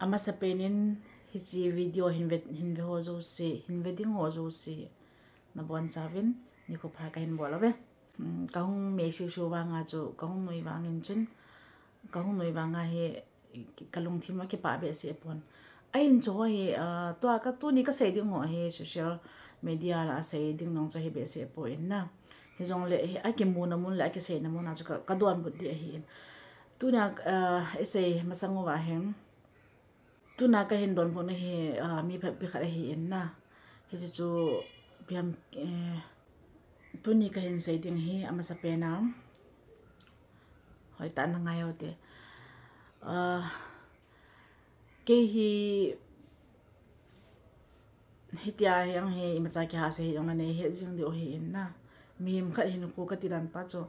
ama sa penin hichi video hinve hinve ho zo si hinve ding ho zo si na bon chavin ni ko pha kain bola hmm, kaung me shu shu wa nga jo kaung noi wa ngin chun kaung noi wa nga he kalung thim ma ke pa be se pon ain jo he to ka tu ni ka sei ding ho he social media la sei ding nong cha he be se po in na he jong le he a ke mu na mun la ke sei na mun a jo ka ka don bu de he tu na e sei ma sang wa tu na ka hin don phone à ah, mi phải biết cái hi en na he ji chu piam eh, tu ni ka hin sei ding hi ama sa pe na hoi ta na ngai ote a ah, ke hi hitia yang he imacha ki ha se hi yong ne he jing di o hi en na mi him cái hin ko ka tiran pa cho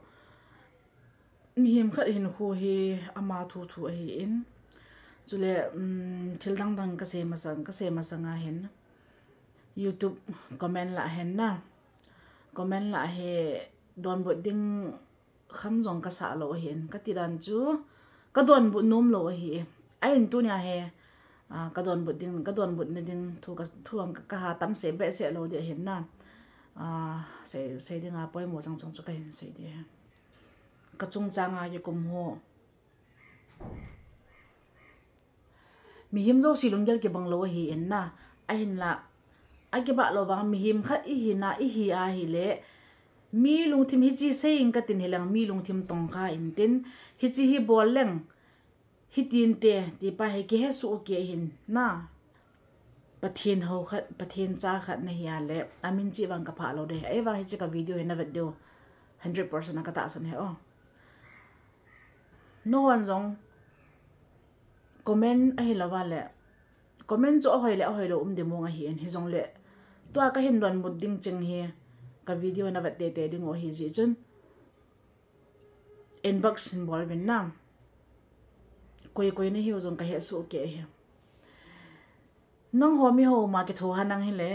mi him khat hin khu he ama thu thu hi in chule thil mm, dang dang ka se ma sang ka se ma à hen youtube comment lại hen na comment lại he don bo đinh khám jong cái sa lo hen cái ti dan chu ka don bu nom lo hi ai en tu nya he cái don bu đinh cái don bu ne ding thu ka thuang ka ha tam se be se lo de hen na à se se ding a poi mo chang chang chu ka hen se de ka chung chang a ye kum ho mihim zo si lo ngel kia banglo wa hi in na ahin lak a kia ba lo ba mihim khat ihi na ihi a hi le mii loong tim hi chi sayi nga tin hilang mii loong tim tong ka in tin hi chi hi bool ling hi tin te, ti pa hai kihe suu kia hi in na pa ho khat, pa thiin tsa na hi a le a chi wang ka pa lo de ee wang hi chi ka video he na va deo hundred percent a ka he o noo wang zong comment a hi lawa le comment cho hoi le hoi lo um de mong a hi en hi jong le to ka hin don mut ding cheng hi ka video na bat te te ding o hi ji chun inbox in bol nam koi koi ne hi jong ka he su ke hi nong ho mi ho ma ke tho hanang hi le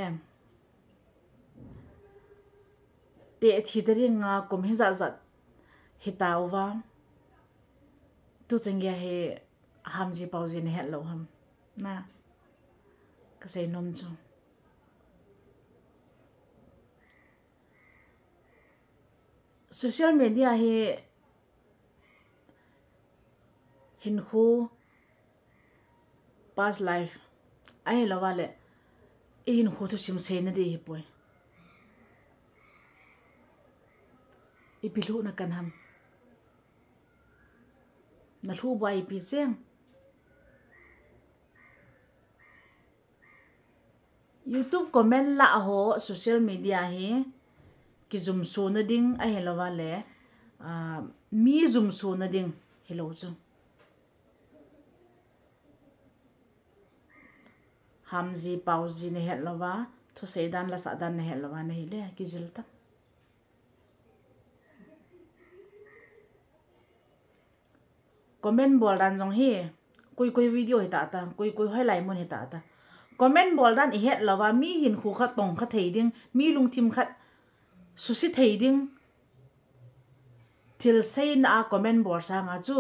te thi de ring nga kom hi za za hi tawa tu cheng ya he ham ji pao ji ni het lo ham na ka sei nom chu social media he hin khu past life ai lo wale e in khu to sim se ne de hi poe i bilo na kan ham na lhu bai e bi zeng YouTube comment lạ ho social media hi ki zoom su na ding a hello le uh, mi zoom su na ding hello zoom, ham ji pau ji ne hello helawa thu se dan la sa dan ne hello helawa ne le ki jil ta comment bol dan jong hi koi koi video hi ta ta koi koi hoi lai mon hi ta ta comment bol dan i het lawa mi hin khu kha tong kha thei ding mi lung thim kha su si thei ding til sei na comment bol sa nga chu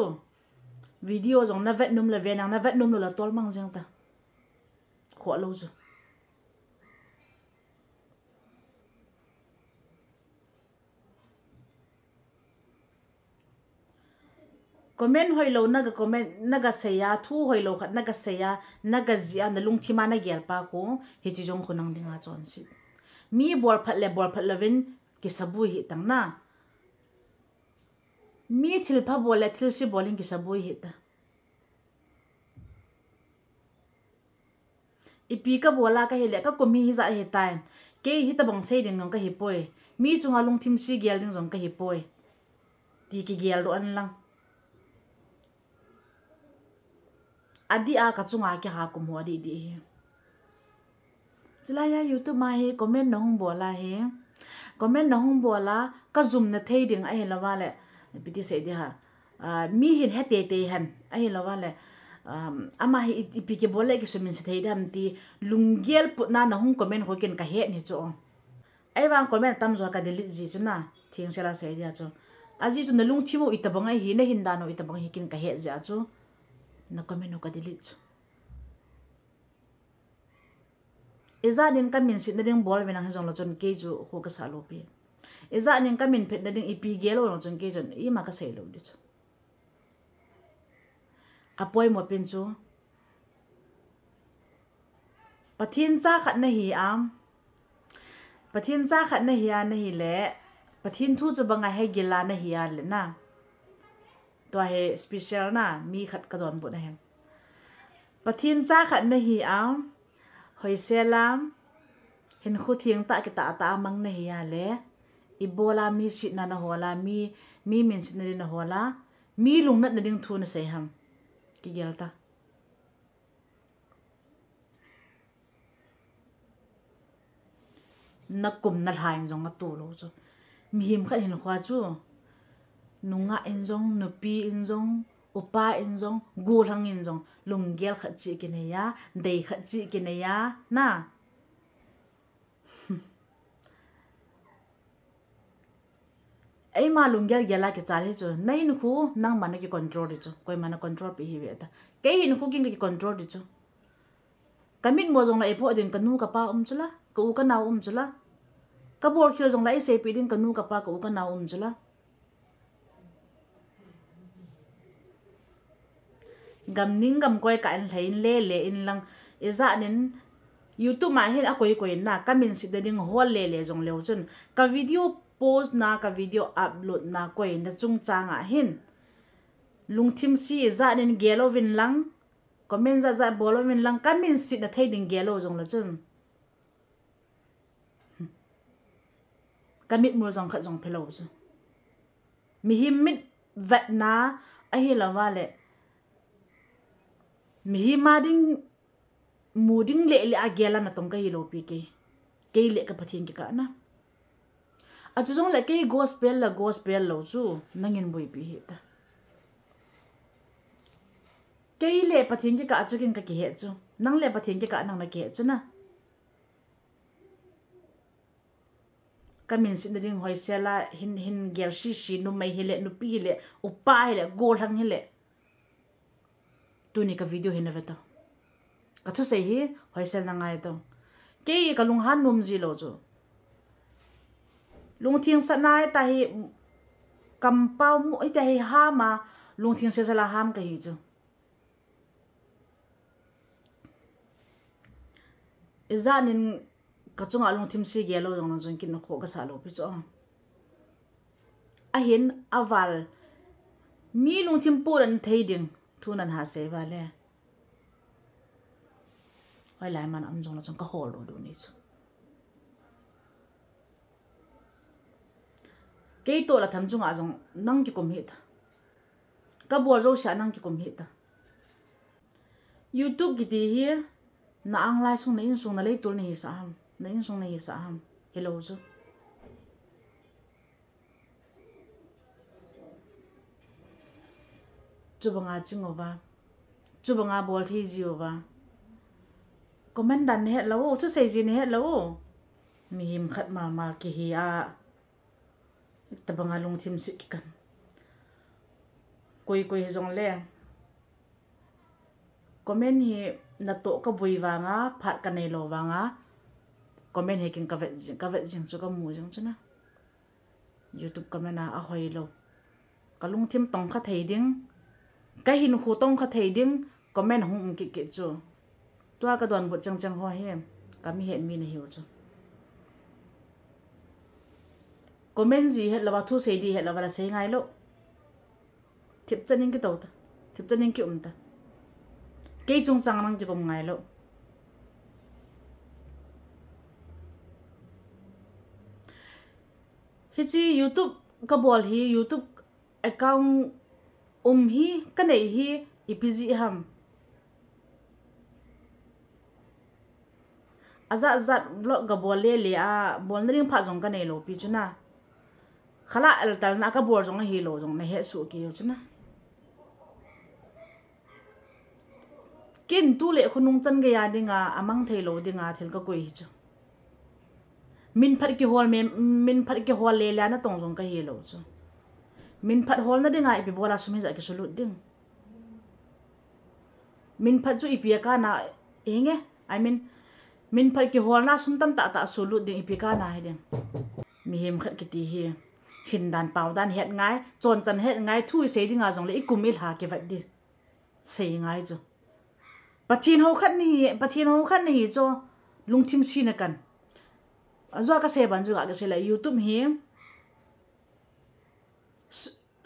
video jong na vet num la ve na vet num lo la tol mang jang ta kho lo chu comment hoi lo na ga comment na ga se ya thu hoi lo khat na ga se ya na ga zia na lung thi ma na gel pa ko he chi jong ko nang dinga chon si mi bol phat le bol phat le win ki sabu hi mi thil bol le thil si bowling ki sabu hi ta i pi ka bola ka he le ka komi hi za he tain ke ka hi e. mi chunga lung si gel ding ka hi poy e. ti do an adi a ka chunga ki ha kum ho di di chila ya youtube ma he comment nong bola he comment nong bola ka zum na thei ding ai lawa le piti se di ha mi hin he te te han ai lawa le ama hi ipi ke bole ki sumin se thei dam ti lunggel put na nong comment ho ken ka he ni cho ai wang comment tam zo ka delete ji chuna thiang sela se dia cho aji chu na lung thimo itabang ai hi na hin dano itabang hi kin ka he ja cho nakameno ka dilit chu iza nin kamin sit na ding bol vena hajong lo chon ke ju ho ka salo pi iza nin kamin phet na ding ipi gelo lo chon ke jon i ma ka sei lo di chu apoi mo pin chu pathin cha khat na hi am pathin cha khat na hi an na hi le pathin thu chu banga he gila na hi an le na tua he special na mi khat ka don bu na hem pathin cha khat na hi a hoi selam hen khu thiang ta ki ta ta mang na hi ya le ibola mi shi na na hola mi mi min shi na na hola mi lung nat na ding thu na sei ham ki gel ta na kum na lhain zong a tu lo chu mi him kha hin khwa chu nunga enjong nupi enjong upa enjong gulang enjong lunggel khachi kine ya dei khachi kine ya na ei ma lunggel gela ke chare chu nei nu khu nang man ki control chu koi man control pi hebe ta ke in khu king ki control chu kamin mo jong la epo din kanu ka pa um chula ko ka na um chula ka bor khil jong la ei se pi din kanu ka pa ko ka na um chula gam ning gam koi ka an lein le le in lang e za nen youtube ma hen a koi koi na ka min si de ding hol le le jong leo chun ka video post na ka video upload na koi na chung changa hin tim si e za nen gelo vin lang comment za za bolo vin lang ka min si na thei ding gelo jong la chun kamit mo jong khat jong phelo chu mi him mit vat na a hi lawa le mihi maa ding muu ding le le a gyala na tong ka hi loo pi kei kei le ka patiangi kaa na atu zong la kei goa spella goa spella loo zuu nangin boi pi heta kei le patiangi kaa cho kenga ki heta zuu nang le patiangi kaa nang na ki heta na ka min si ding hoi se la hin hin gyal shishi nu mai hi nu pi hi le upaa hi le goa tūni ka video hina veta. Ka tu sehi, hoi sel na ngai to. Kei ka lung han num zi lo zu. Lung tiang sat nai e ta hi kam pao e hama lung tiang se e nin ka chung a si ge lo yong na kin ko ka sa lo Ahin aval mi lung po ran thay ding. tūnan hā sē wā lē. Wai lai mā na am zhōng lā chōng kā hō lō dō nī chō. Kē tō lā tham zhōng ā zhōng nāng kī kōm hīt. Kā bō rō YouTube kī tī hī, na ang lai na in na lē tūl nī hī sā ham. Na in na hī sā ham. Hello zhō. chụp chuba nga chingo wa chuba nga bol thi jiyo ba, comment dan he lo chu sei ji ne he lo mi him khat mal mal ki hi a tabanga lung thim si kan koi koi jong le comment hi na to ka boi wa nga phat ka nei lo wa nga comment he kin ka ve ka ve jing chu ka mu giống chu na youtube comment à hoài lo ka lung thim tong khát thấy ding cái hình khu tông khá thấy điên comment hùng kị kị cho toa cái đoàn bộ trăng trăng hoa hiểm cả mi hiện mi này hiểu cho comment gì hết là bà thu xây đi hết là bà là ngay lộ thiệp chân những cái đầu ta thiệp chân những nên kiểu ta cái chung sang năng cho cùng ngay lộ hết chi youtube cái bol hi youtube account om hii, kanii hii, i pizi i ham azat-azat blok ga bol le le a bol nari npa zon ka nai lo pichu na khala al tal naka bol zon ka hei lo zon na hek suki yo zon na kin tu le khun nung chan ge yaa di nga a lo di thil ka ku i ju min pad ki hol le le a na tong zon ka hei lo zon min phat hol na dinga ipi bola sumi ja ki sulu ding min phat ju ipi ka na enge i mean min phat ki hol na sum tam ta ta sulu ding ipi ka na he ding khat ki ti hi hin dan pau dan het ngai chon chan het ngai thu se dinga jong le ikumil ha ke vat di se ngai ju pathin ho khat pathin ho khat ni jo lungthim si na kan azwa ka se ban ju ga se la youtube hi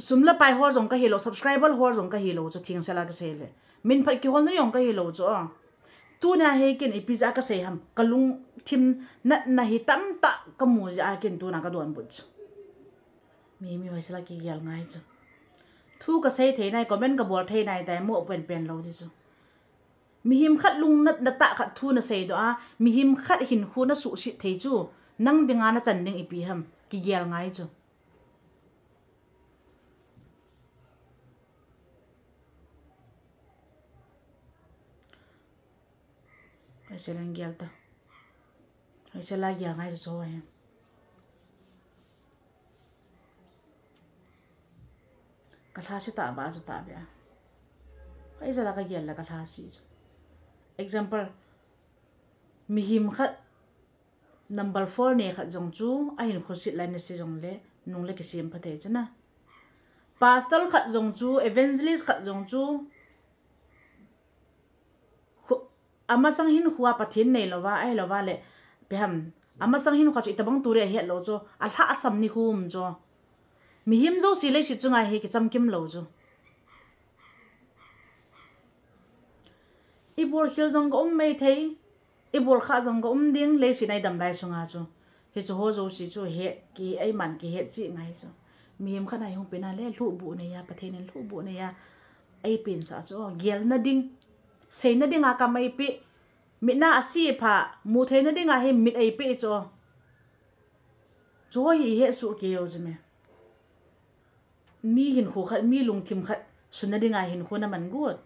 sumla pai hor zong ka hilo subscriber hor zong ka hilo cho thing sala ka sele min pa ki hol nyong ka hilo cho oh. tu na he kin episa ka se ham kalung thim na na hi tam ta ka mu ja kin tu na ka don bu cho mi mi wa sala ki yal ngai cho thu ka se the nai comment ka bol the nai dai mo pen pen lo di cho khat lung na na ta kha thu na se a ah. mi khat hin khu na su shi the chu nang dinga na chan ipi ham ki yal ngai cho ka isa laa gaal ngaay zyathuwaay kalhasi taaba zyathuwa taabia ka isa laa gaal ngaay laa kalhasi zyathuwa example mihim khat number four nay khat zyantzu ayin khursi laay na siyantle nunglay amasang hin khuwa pathin nei lowa ai lowa le beham amasang hin khachu itabang ture he lo cho alha asam ni hum cho mi him zo si le si chunga he ki chamkim lo cho ibol khil zong om um mei thei ibol kha zong om um ding le si nai dam lai sunga cho he cho ho zo si cho he ki ai man ki he chi ngai cho mi him khana hung pina le lu bu ne ya pathin lu bu ne ya ai pin sa cho gel na ding sei na dinga ka mai pi mi na asi pha mu the na dinga he mi ai pi cho cho hi he su ke yo zme mi hin khu khat mi lung thim khat suna dinga hin khu na man gut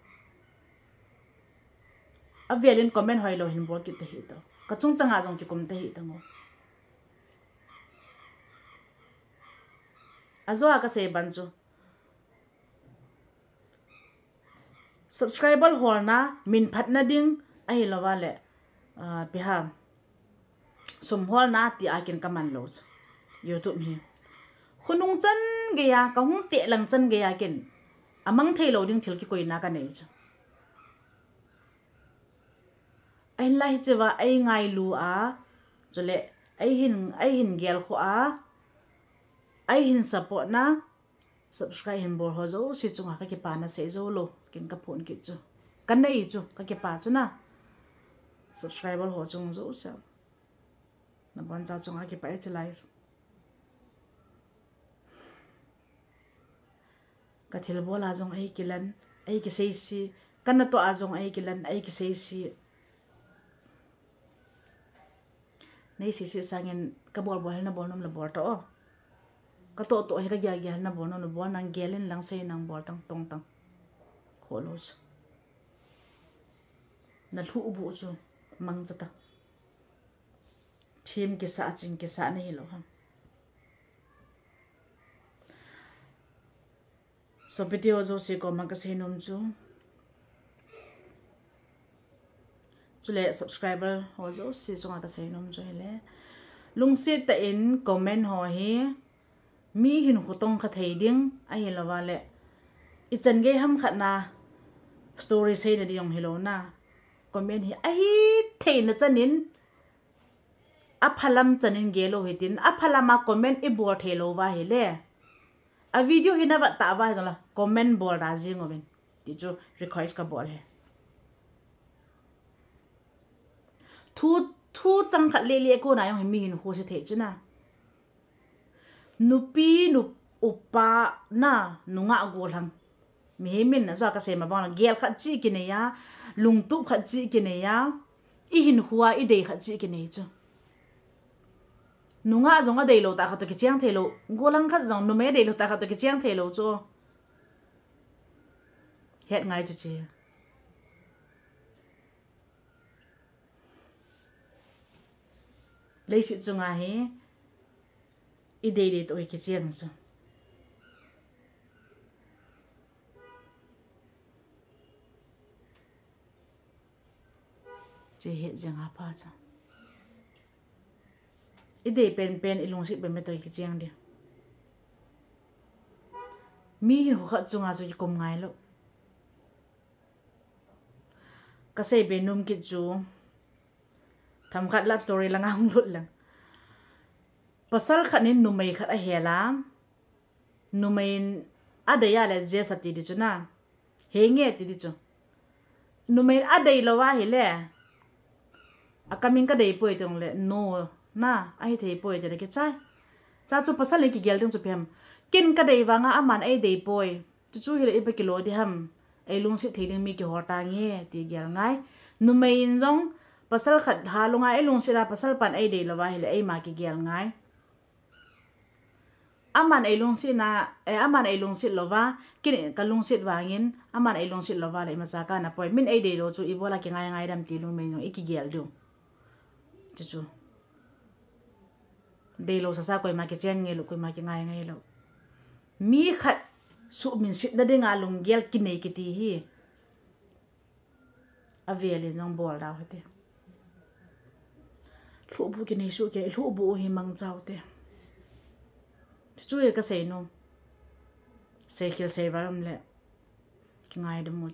a velin comment hoi lo hin bo ki te hi to ka chung changa jong ki kum te hi ta ngo azo ka se banjo subscriber hol na min phatna ding ai lo wale biha sum hol na ti i can come and load youtube hi khunung chan ge ya ka te lang chan ge ya ken amang thei loading thil ki koi na ka nei ai lai che wa ai ngai lu a chule ai hin ai hin gyal kho a ai hin sapo na subscribe hin bor ho zo si chunga ka ki pana se zo lo kin ka phone ki chu kan nei chu ka ki pa chu na subscriber ho chung zo sa na ban cha chunga ki pa e chalai ka thil bol a jong ai kilan ai ki sei si kan to a jong ai kilan ai ki sei si nei si si sangin ka bol bol na bol nom la bor to ka to to he eh, ka ya ya na bono no bon nang gelen lang sei nang bol tang tong tang kholos na lu bu chu mang ta, phim cái sa ching cái sa này lo ham so video zo se ko mang ka sei nom chu chule subscriber ho zo se zo ka sei nom chu hele lungsi ta in comment ho he มีหินขุตงคาเทดิ้งไอเห็นละว่าเละอีจันเกห้ามขัดนะสตอรี่เซนดียองเฮโลนะคอมเมนต์เฮไอเทนจันนินอพลัมจันนินเกโลเฮตินอพลัมมาคอมเมนต์อีบัวเทโลว่าเฮเล่อะวิดีโอเฮนาวะตาวะจังละคอมเมนต์บัวราจิงอเวนติจูรีควอสกับบัวเฮทูทูจังขัดเลียกูนายองเฮมีหินโคเทจนะ nupi nup upa na nunga gol hang mi he min na zo ka se ma gel kha chi ki ne ya lung tu kha chi ki ne ya i hin huwa i dei kha chi ki ne chu nunga zonga dei lo ta kha to ki chiang the lo golang kha zong nume dei lo ta kha to ki chiang the lo chu het ngay chu chi lấy sự chung ai hết idei dito oi kisian so je he jang apa cha idei pen pen ilung si pen metoi kisian khát mi hin khat chunga chu kom ngai lo kasei benum ki chu tham khát lap story lăng hung lut lăng pasal khanin numai khat a hela numain adaya le je sati di chuna henge ti di chu numain adai lowa hele akamin ka dei poi tong le no na ai thei poi te ke chai cha chu pasal le ki gel tong chu pem kin ka dei wanga aman ai dei poi chu chu hele ipa kilo di ham ai lung si thei ding mi ki horta nge ti gel ngai numain jong pasal khat ha lunga ai lung si ra pasal pan ai dei lowa hele ai ma ki gel ngai aman ei lung si na e aman ei lung si lova kin ka lung si wangin aman ei lung si lova le ma cha ka na poi min ei de lo chu ibola ki ngay ngai dam ti lung me no ikigel du chu chu de lo sa sa koi ma ki chen nge lo koi ma ngay ngai ngai lo mi khat su min sit da de nga lung gel ki nei ki ti hi avele nong bol dau hate lu bu ki nei su ke lu bu hi mang chau te tu ye ka sei no khil sei ba rom ki ngai de mo